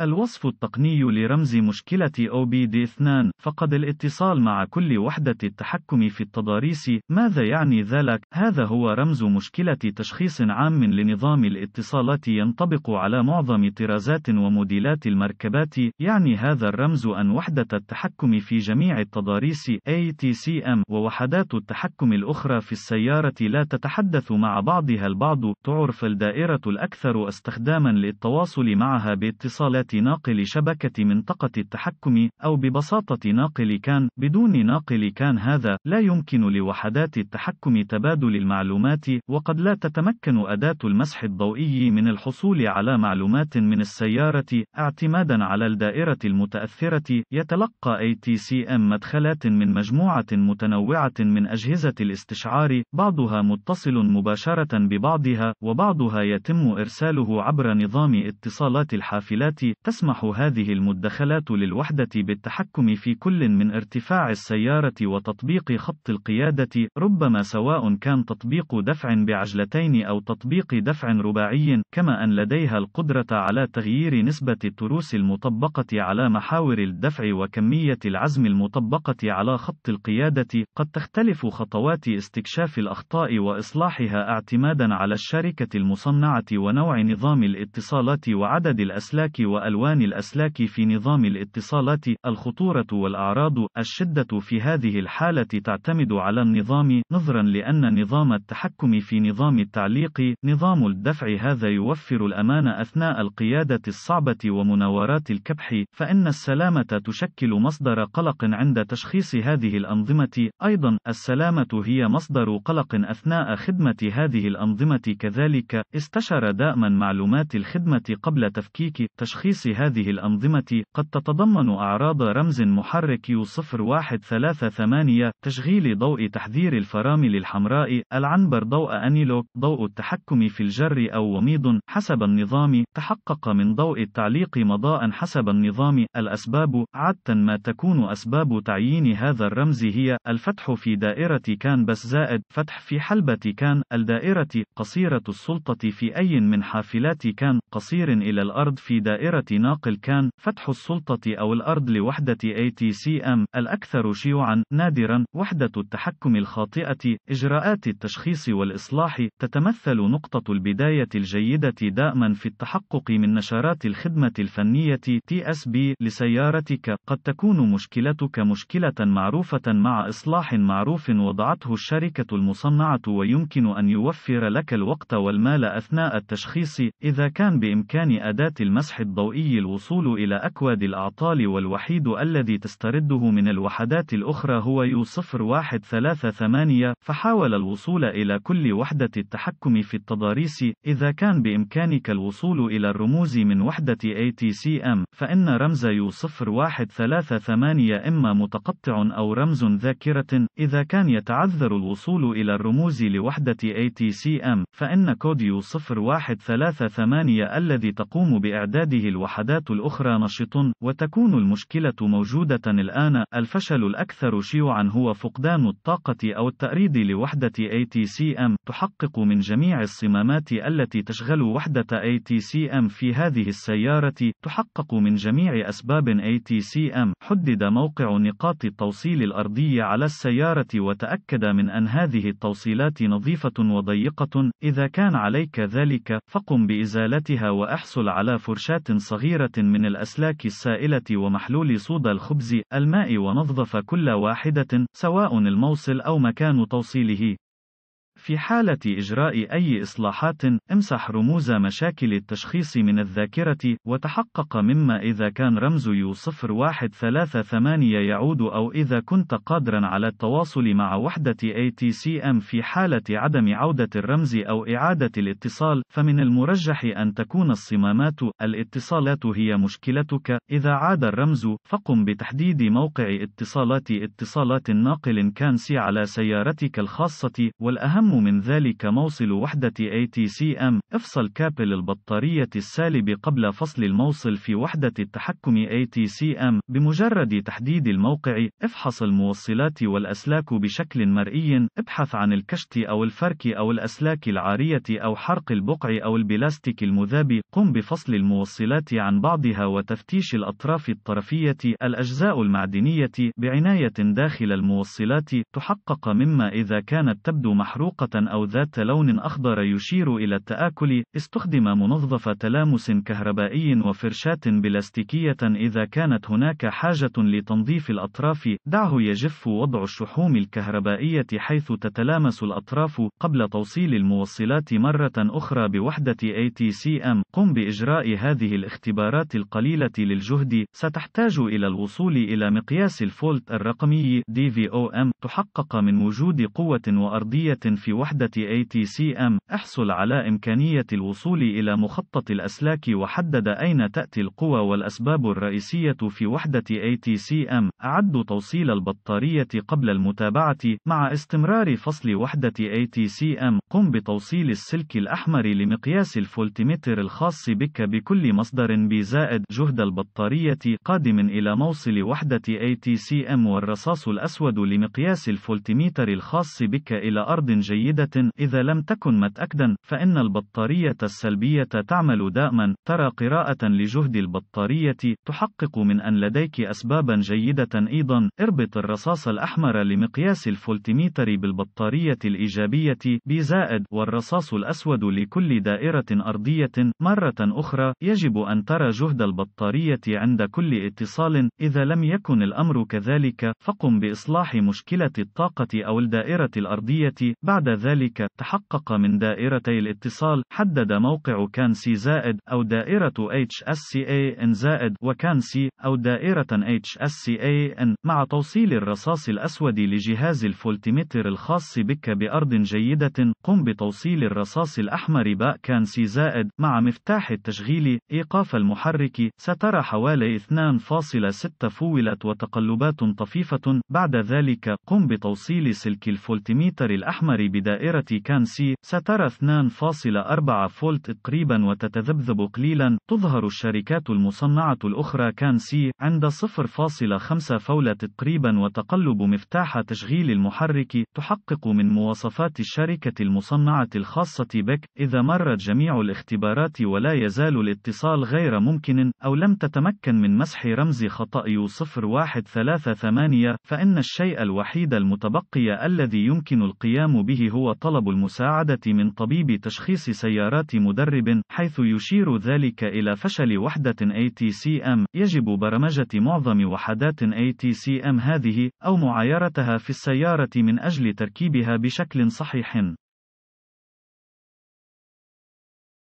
الوصف التقني لرمز مشكلة OBD2 فقد الاتصال مع كل وحدة التحكم في التضاريس ماذا يعني ذلك؟ هذا هو رمز مشكلة تشخيص عام لنظام الاتصالات ينطبق على معظم طرازات وموديلات المركبات يعني هذا الرمز أن وحدة التحكم في جميع التضاريس ATCM ووحدات التحكم الأخرى في السيارة لا تتحدث مع بعضها البعض تعرف الدائرة الأكثر استخداما للتواصل معها باتصالات ناقل شبكة منطقة التحكم أو ببساطة ناقل كان بدون ناقل كان هذا لا يمكن لوحدات التحكم تبادل المعلومات وقد لا تتمكن أداة المسح الضوئي من الحصول على معلومات من السيارة اعتمادا على الدائرة المتأثرة يتلقى ATCM مدخلات من مجموعة متنوعة من أجهزة الاستشعار بعضها متصل مباشرة ببعضها وبعضها يتم إرساله عبر نظام اتصالات الحافلات تسمح هذه المدخلات للوحدة بالتحكم في كل من ارتفاع السيارة وتطبيق خط القيادة، ربما سواء كان تطبيق دفع بعجلتين أو تطبيق دفع رباعي، كما أن لديها القدرة على تغيير نسبة التروس المطبقة على محاور الدفع وكمية العزم المطبقة على خط القيادة. قد تختلف خطوات استكشاف الأخطاء وإصلاحها اعتمادا على الشركة المصنعة ونوع نظام الاتصالات وعدد الأسلاك وأ ألوان الأسلاك في نظام الاتصالات الخطورة والأعراض الشدة في هذه الحالة تعتمد على النظام نظرا لأن نظام التحكم في نظام التعليق نظام الدفع هذا يوفر الأمان أثناء القيادة الصعبة ومناورات الكبح فإن السلامة تشكل مصدر قلق عند تشخيص هذه الأنظمة أيضا السلامة هي مصدر قلق أثناء خدمة هذه الأنظمة كذلك استشر دائما معلومات الخدمة قبل تفكيك تشخيص تشخيص هذه الأنظمة قد تتضمن أعراض رمز محرك U0138 تشغيل ضوء تحذير الفرامل الحمراء العنبر ضوء أنيلوك ضوء التحكم في الجر أو وميض حسب النظام تحقق من ضوء التعليق مضاء حسب النظام الأسباب عادة ما تكون أسباب تعيين هذا الرمز هي الفتح في دائرة كان بس زائد فتح في حلبة كان الدائرة قصيرة السلطة في أي من حافلات كان قصير إلى الأرض في دائرة ناقل كان فتح السلطة أو الأرض لوحدة ATCM الأكثر شيوعا نادرا وحدة التحكم الخاطئة إجراءات التشخيص والإصلاح تتمثل نقطة البداية الجيدة دائما في التحقق من نشرات الخدمة الفنية TSB لسيارتك قد تكون مشكلتك مشكلة معروفة مع إصلاح معروف وضعته الشركة المصنعة ويمكن أن يوفر لك الوقت والمال أثناء التشخيص إذا كان بإمكان أداة المسح الضوئي الضوئي الوصول إلى أكواد الأعطال والوحيد الذي تسترده من الوحدات الأخرى هو يو 0138 فحاول الوصول إلى كل وحدة التحكم في التضاريس إذا كان بإمكانك الوصول إلى الرموز من وحدة ATCM فإن رمز يو 0138 إما متقطع أو رمز ذاكرة إذا كان يتعذر الوصول إلى الرموز لوحدة ATCM فإن كود يو 0138 الذي تقوم بإعداده الوحدات الأخرى نشط، وتكون المشكلة موجودة الآن. الفشل الأكثر شيوعًا هو فقدان الطاقة أو التأريض لوحدة ATCM، تحقق من جميع الصمامات التي تشغل وحدة ATCM في هذه السيارة، تحقق من جميع أسباب ATCM. حدد موقع نقاط التوصيل الأرضية على السيارة وتأكد من أن هذه التوصيلات نظيفة وضيقة. إذا كان عليك ذلك، فقم بإزالتها وأحصل على فرشاة صغيرة من الأسلاك السائلة ومحلول صودا الخبز، الماء ونظف كل واحدة، سواء الموصل أو مكان توصيله. في حالة إجراء أي إصلاحات، امسح رموز مشاكل التشخيص من الذاكرة، وتحقق مما إذا كان رمز يو 0138 يعود أو إذا كنت قادرًا على التواصل مع وحدة ATCM في حالة عدم عودة الرمز أو إعادة الاتصال، فمن المرجح أن تكون الصمامات الاتصالات هي مشكلتك، إذا عاد الرمز، فقم بتحديد موقع اتصالات اتصالات ناقل كانسي على سيارتك الخاصة، والأهم الأهم من ذلك موصل وحدة ATCM افصل كابل البطارية السالب قبل فصل الموصل في وحدة التحكم ATCM بمجرد تحديد الموقع افحص الموصلات والأسلاك بشكل مرئي ابحث عن الكشت أو الفرك أو الأسلاك العارية أو حرق البقع أو البلاستيك المذاب قم بفصل الموصلات عن بعضها وتفتيش الأطراف الطرفية الأجزاء المعدنية بعناية داخل الموصلات تحقق مما إذا كانت تبدو محروقة ورقة أو ذات لون أخضر يشير إلى التآكل. استخدم منظف تلامس كهربائي وفرشاة بلاستيكية إذا كانت هناك حاجة لتنظيف الأطراف. دعه يجف وضع الشحوم الكهربائية حيث تتلامس الأطراف قبل توصيل الموصلات مرة أخرى بوحدة ATCM. قم بإجراء هذه الاختبارات القليلة للجهد. ستحتاج إلى الوصول إلى مقياس الفولت الرقمي DVOM تحقق من وجود قوة وأرضية في في وحدة ATCM، احصل على إمكانية الوصول إلى مخطط الأسلاك وحدد أين تأتي القوى والأسباب الرئيسية في وحدة ATCM. أعد توصيل البطارية قبل المتابعة. مع استمرار فصل وحدة ATCM، قم بتوصيل السلك الأحمر لمقياس الفولتمتر الخاص بك بكل مصدر بزائد جهد البطارية قادم إلى موصل وحدة ATCM والرصاص الأسود لمقياس الفولتمتر الخاص بك إلى أرض جيدة. جيدة إذا لم تكن متأكدا فإن البطارية السلبية تعمل دائما ترى قراءة لجهد البطارية تحقق من أن لديك أسبابا جيدة أيضا اربط الرصاص الأحمر لمقياس الفولتميتر بالبطارية الإيجابية بزائد والرصاص الأسود لكل دائرة أرضية مرة أخرى يجب أن ترى جهد البطارية عند كل اتصال إذا لم يكن الأمر كذلك فقم بإصلاح مشكلة الطاقة أو الدائرة الأرضية بعد بعد ذلك تحقق من دائرتي الاتصال حدد موقع كان سي زائد أو دائرة HSCAN زائد وكان سي أو دائرة HSCAN مع توصيل الرصاص الأسود لجهاز الفولتيمتر الخاص بك بأرض جيدة قم بتوصيل الرصاص الأحمر باء كان سي زائد مع مفتاح التشغيل إيقاف المحرك سترى حوالي 2.6 فولت وتقلبات طفيفة بعد ذلك قم بتوصيل سلك الفولتيمتر الأحمر ب بدائرة كانسي سترى 2.4 فولت تقريبا وتتذبذب قليلا تظهر الشركات المصنعة الأخرى كانسي عند 0.5 فولت تقريبا وتقلب مفتاح تشغيل المحرك تحقق من مواصفات الشركة المصنعة الخاصة بك إذا مرت جميع الاختبارات ولا يزال الاتصال غير ممكن أو لم تتمكن من مسح رمز خطأ 0138 فإن الشيء الوحيد المتبقي الذي يمكن القيام به هو طلب المساعدة من طبيب تشخيص سيارات مدرب حيث يشير ذلك إلى فشل وحدة ATCM يجب برمجة معظم وحدات ATCM هذه أو معايرتها في السيارة من أجل تركيبها بشكل صحيح